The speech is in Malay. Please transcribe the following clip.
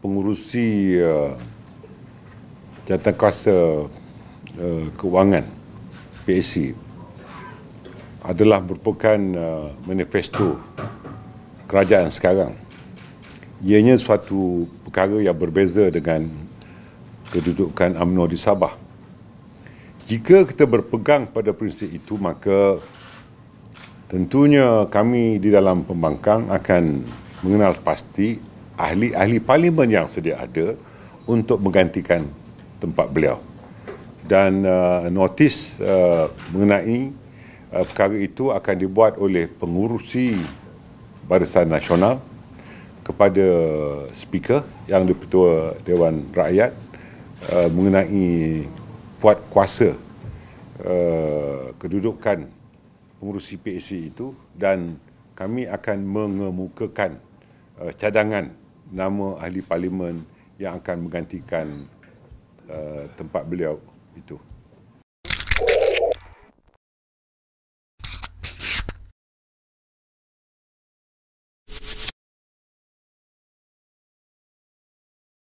pengurusi uh, eh, jantan kuasa uh, eh, keuangan PAC adalah merupakan uh, manifesto kerajaan sekarang. Ianya suatu perkara yang berbeza dengan kedudukan UMNO di Sabah. Jika kita berpegang pada prinsip itu, maka tentunya kami di dalam pembangkang akan mengenal pasti ahli-ahli parlimen yang sedia ada untuk menggantikan tempat beliau. Dan uh, notis uh, mengenai uh, perkara itu akan dibuat oleh pengurusi Barisan Nasional kepada speaker yang dipertua Dewan Rakyat uh, mengenai kuat kuasa uh, kedudukan pengurusi PAC itu dan kami akan mengemukakan uh, cadangan nama ahli parlimen yang akan menggantikan uh, tempat beliau itu.